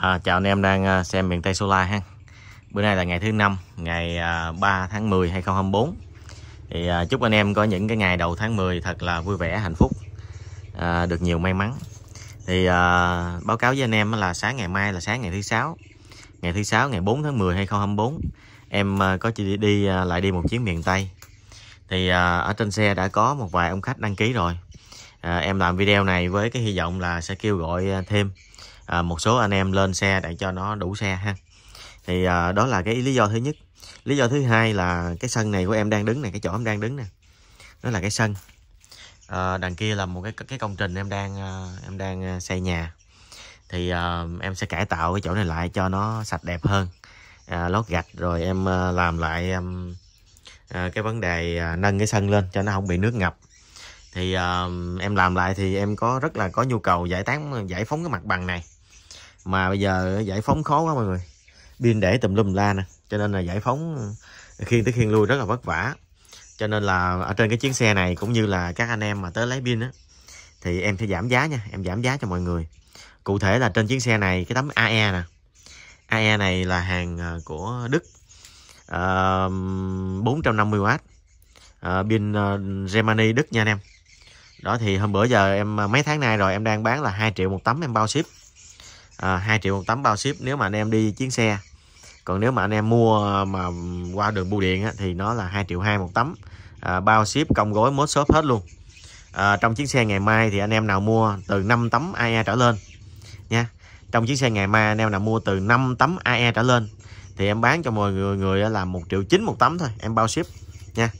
À, chào anh em đang à, xem miền Tây Solar ha. Bữa nay là ngày thứ năm, ngày 3 à, tháng 10 2024. Thì à, chúc anh em có những cái ngày đầu tháng 10 thật là vui vẻ, hạnh phúc, à, được nhiều may mắn. Thì à, báo cáo với anh em là sáng ngày mai là sáng ngày thứ sáu. Ngày thứ sáu ngày 4 tháng 10 2024, em có đi, đi lại đi một chuyến miền Tây. Thì à, ở trên xe đã có một vài ông khách đăng ký rồi. À, em làm video này với cái hy vọng là sẽ kêu gọi thêm à, một số anh em lên xe để cho nó đủ xe ha thì à, đó là cái lý do thứ nhất lý do thứ hai là cái sân này của em đang đứng này cái chỗ em đang đứng nè đó là cái sân à, đằng kia là một cái cái công trình em đang à, em đang à, xây nhà thì à, em sẽ cải tạo cái chỗ này lại cho nó sạch đẹp hơn à, lót gạch rồi em à, làm lại em, à, cái vấn đề nâng cái sân lên cho nó không bị nước ngập thì à, em làm lại thì em có rất là có nhu cầu giải tán giải phóng cái mặt bằng này mà bây giờ giải phóng khó quá mọi người pin để tùm lum la nè cho nên là giải phóng ờ, khiên tới khiên lui rất là vất vả cho nên là ở trên cái chuyến xe này cũng như là các anh em mà tới lấy pin á thì em sẽ giảm giá nha em giảm giá cho mọi người cụ thể là trên chuyến xe này cái tấm AE nè AE này là hàng ờ, của Đức bốn trăm năm w uh, ờ, pin Germany Đức nha anh em đó thì hôm bữa giờ em mấy tháng nay rồi em đang bán là 2 triệu một tấm em bao ship à, 2 triệu một tấm bao ship nếu mà anh em đi chuyến xe còn nếu mà anh em mua mà qua đường bưu điện á, thì nó là 2 triệu hai một tấm à, bao ship công gối mốt shop hết luôn à, trong chuyến xe ngày mai thì anh em nào mua từ 5 tấm AE trở lên nha trong chuyến xe ngày mai anh em nào mua từ 5 tấm AE trở lên thì em bán cho mọi người người là một triệu chín một tấm thôi em bao ship nha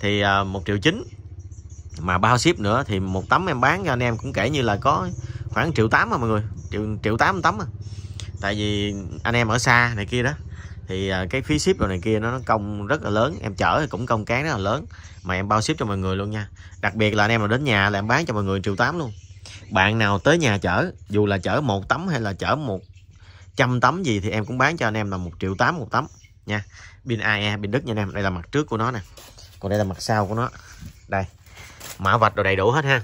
thì à, một triệu chín mà bao ship nữa thì một tấm em bán cho anh em cũng kể như là có khoảng triệu tám mà mọi người triệu triệu tám tấm à. tại vì anh em ở xa này kia đó thì à, cái phí ship rồi này kia nó công rất là lớn em chở thì cũng công cán rất là lớn mà em bao ship cho mọi người luôn nha đặc biệt là anh em mà đến nhà là em bán cho mọi người triệu tám luôn bạn nào tới nhà chở dù là chở một tấm hay là chở một trăm tấm gì thì em cũng bán cho anh em là một triệu tám một tấm nha pin AE pin Đức nha anh em đây là mặt trước của nó nè còn đây là mặt sau của nó đây mã vạch đồ đầy đủ hết ha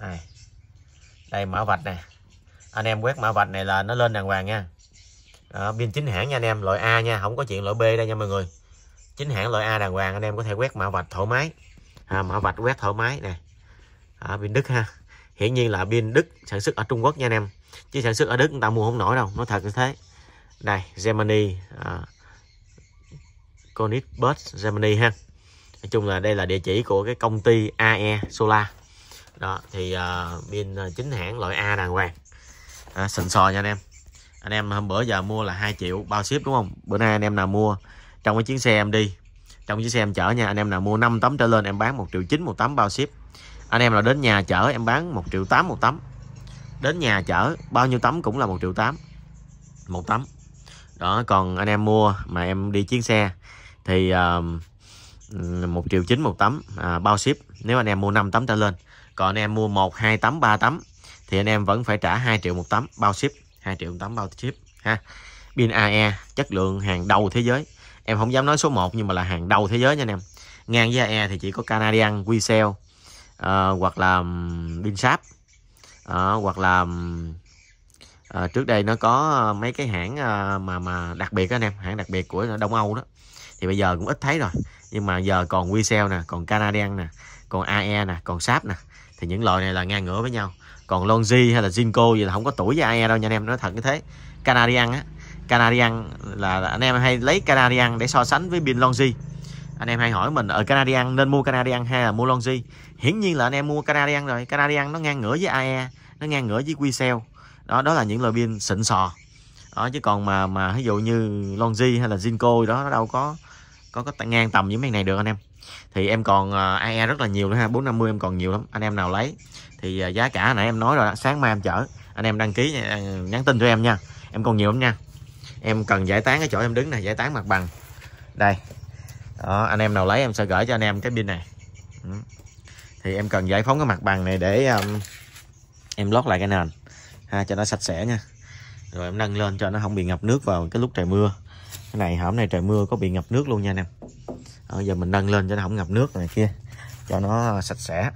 đây đây mã vạch này anh em quét mã vạch này là nó lên đàng hoàng nha đó, pin chính hãng nha anh em loại A nha không có chuyện loại B đây nha mọi người chính hãng loại A đàng hoàng anh em có thể quét mã vạch thoải mái à, mã vạch quét thoải mái nè à, pin Đức ha hiển nhiên là pin Đức sản xuất ở Trung Quốc nha anh em chứ sản xuất ở Đức người ta mua không nổi đâu nó thật như thế đây Germany à, Konitbus Germany ha nói chung là đây là địa chỉ của cái công ty AE Solar đó thì uh, pin à, chính hãng loại A đàng hoàng à, sần sò nha anh em anh em hôm bữa giờ mua là 2 triệu bao ship đúng không bữa nay anh em nào mua trong cái chuyến xe em đi trong chiếc xe em chở nha anh em nào mua 5 tấm trở lên em bán 1 triệu 9 một tấm bao ship anh em nào đến nhà chở em bán 1 triệu 8 một tấm đến nhà chở bao nhiêu tấm cũng là 1 triệu 8 một tấm đó còn anh em mua mà em đi chuyến xe thì uh, à, 1 triệu 9 một tấm à, bao ship nếu anh em mua 5 tấm trở lên còn anh em mua một hai tấm ba tấm thì anh em vẫn phải trả 2 triệu một tấm bao ship 2 triệu một tấm bao ship ha pin AE chất lượng hàng đầu thế giới em không dám nói số 1 nhưng mà là hàng đầu thế giới nha anh em ngang với AE thì chỉ có Canadian Wecell uh, ờ, hoặc là pin sáp uh, hoặc là uh, trước đây nó có ờ, mấy cái hãng uh, mà mà đặc biệt đó anh em hãng đặc biệt của Đông Âu đó thì bây giờ cũng ít thấy rồi nhưng mà giờ còn Wecell nè còn Canadian nè còn AE nè còn sáp nè thì những loại này là ngang ngửa với nhau còn Longi hay là Zinco gì là không có tuổi với AE đâu nha anh em nói thật như thế canadian á canadian là anh em hay lấy canadian để so sánh với pin Longi anh em hay hỏi mình ở ờ, Canadian nên mua Canadian hay là mua Longi hiển nhiên là anh em mua Canadian rồi Canadian nó ngang ngửa với AE nó ngang ngửa với Quicell đó đó là những loại pin xịn sò đó chứ còn mà mà ví dụ như Longi hay là Zinco đó nó đâu có có có ngang tầm với mấy này được anh em thì em còn à, AE rất là nhiều nữa ha 450 em còn nhiều lắm anh em nào lấy thì à, giá cả nãy em nói rồi đó. sáng mai em chở anh em đăng ký à, nhắn tin cho em nha em còn nhiều lắm nha em cần giải tán cái chỗ em đứng này giải tán mặt bằng đây đó, anh em nào lấy em sẽ gửi cho anh em cái pin này ừ. thì em cần giải phóng cái mặt bằng này để um, em lót lại cái nền ha cho nó sạch sẽ nha rồi em nâng lên cho nó không bị ngập nước vào cái lúc trời mưa cái này hôm nay trời mưa có bị ngập nước luôn nha anh em à, giờ mình nâng lên cho nó không ngập nước này kia cho nó sạch sẽ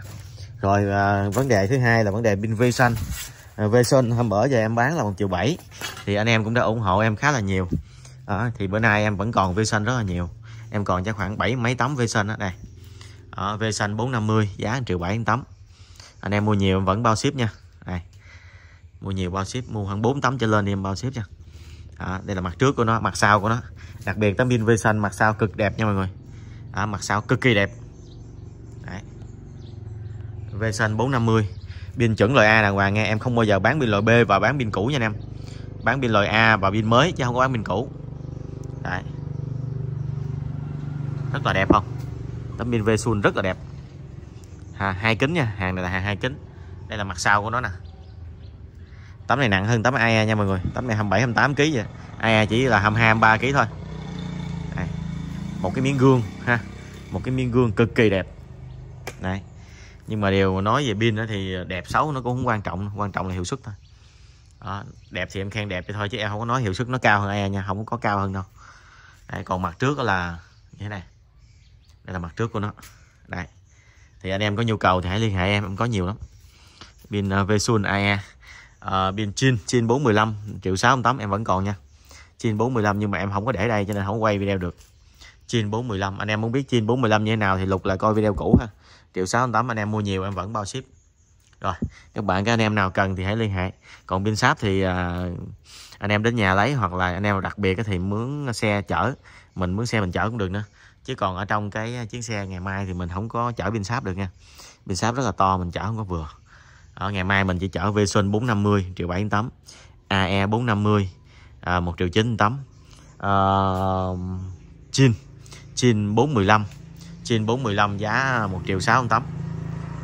rồi à, vấn đề thứ hai là vấn đề pin vi vision à, vi vision hôm bữa giờ em bán là một triệu bảy thì anh em cũng đã ủng hộ em khá là nhiều à, thì bữa nay em vẫn còn vi vision rất là nhiều em còn chắc khoảng bảy mấy tấm vi vision đó đây à, vision 450 giá 1 triệu bảy tấm anh em mua nhiều vẫn bao ship nha này mua nhiều bao ship mua khoảng 4 tấm trở lên thì em bao ship nha đó, đây là mặt trước của nó mặt sau của nó đặc biệt tấm pin Vision mặt sau cực đẹp nha mọi người đó, mặt sau cực kỳ đẹp Đấy. Vision 450 pin chuẩn loại A đàng hoàng nghe em không bao giờ bán pin loại B và bán pin cũ nha anh em bán pin loại A và pin mới chứ không có bán pin cũ Đấy. rất là đẹp không tấm pin Vesun rất là đẹp ha, hai kính nha hàng này là hàng hai kính đây là mặt sau của nó nè tấm này nặng hơn tấm ai nha mọi người tấm này 27 28 kg vậy ai chỉ là 22 23 kg thôi đây. một cái miếng gương ha một cái miếng gương cực kỳ đẹp này nhưng mà điều nói về pin thì đẹp xấu nó cũng không quan trọng quan trọng là hiệu suất thôi đó, đẹp thì em khen đẹp vậy thôi chứ em không có nói hiệu suất nó cao hơn ai nha không có cao hơn đâu đây, còn mặt trước là như thế này đây là mặt trước của nó đây thì anh em có nhu cầu thì hãy liên hệ em em có nhiều lắm pin ờ, Vesun AE à, pin chin chin 415 triệu 68 em vẫn còn nha chin 415 nhưng mà em không có để đây cho nên không quay video được chin 415 anh em muốn biết chin 415 như thế nào thì lục lại coi video cũ ha triệu 68 anh em mua nhiều em vẫn bao ship rồi các bạn các anh em nào cần thì hãy liên hệ còn pin sáp thì à, anh em đến nhà lấy hoặc là anh em đặc biệt thì mướn xe chở mình mướn xe mình chở cũng được nữa chứ còn ở trong cái à, chuyến xe ngày mai thì mình không có chở pin sáp được nha pin sáp rất là to mình chở không có vừa ở ngày mai mình chỉ chở Veson 450 triệu 7 tấm AE 450 à, 1 triệu 9 tấm à, Chin Chin 415 Chin 415 giá 1 triệu 6 tấm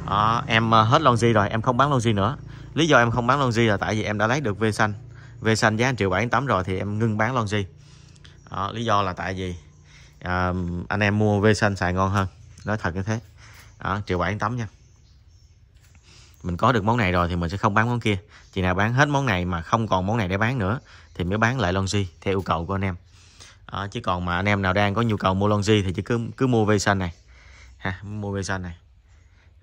à, em hết long Longi rồi em không bán long Longi nữa lý do em không bán long Longi là tại vì em đã lấy được V xanh V xanh giá 1 triệu 7 tấm rồi thì em ngưng bán Longi à, lý do là tại vì à, anh em mua V xanh xài ngon hơn nói thật như thế à, triệu 7 tấm nha mình có được món này rồi thì mình sẽ không bán món kia chị nào bán hết món này mà không còn món này để bán nữa thì mới bán lại longi theo yêu cầu của anh em à, chứ còn mà anh em nào đang có nhu cầu mua longi thì chỉ cứ cứ mua vây xanh này ha mua vây xanh này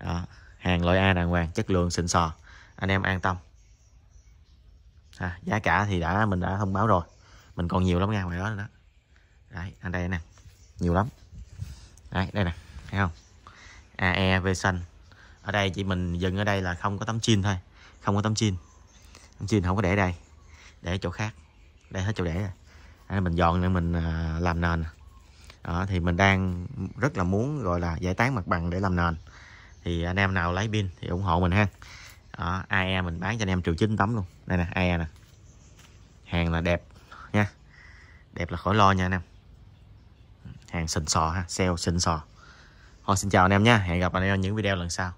đó hàng loại A đàng hoàng chất lượng xịn sò anh em an tâm ha, giá cả thì đã mình đã thông báo rồi mình còn nhiều lắm nha ngoài đó đó đấy anh đây nè nhiều lắm đấy đây nè thấy không AE vây xanh ở đây chị mình dừng ở đây là không có tấm chin thôi không có tấm chin tấm chin không có để đây để chỗ khác đây hết chỗ để rồi à, mình dọn để mình à, làm nền đó, thì mình đang rất là muốn gọi là giải tán mặt bằng để làm nền thì anh em nào lấy pin thì ủng hộ mình ha đó, AE mình bán cho anh em triệu chín tấm luôn đây nè AE nè hàng là đẹp nha đẹp là khỏi lo nha anh em hàng xịn sò ha sale xịn sò thôi xin chào anh em nha hẹn gặp anh em ở những video lần sau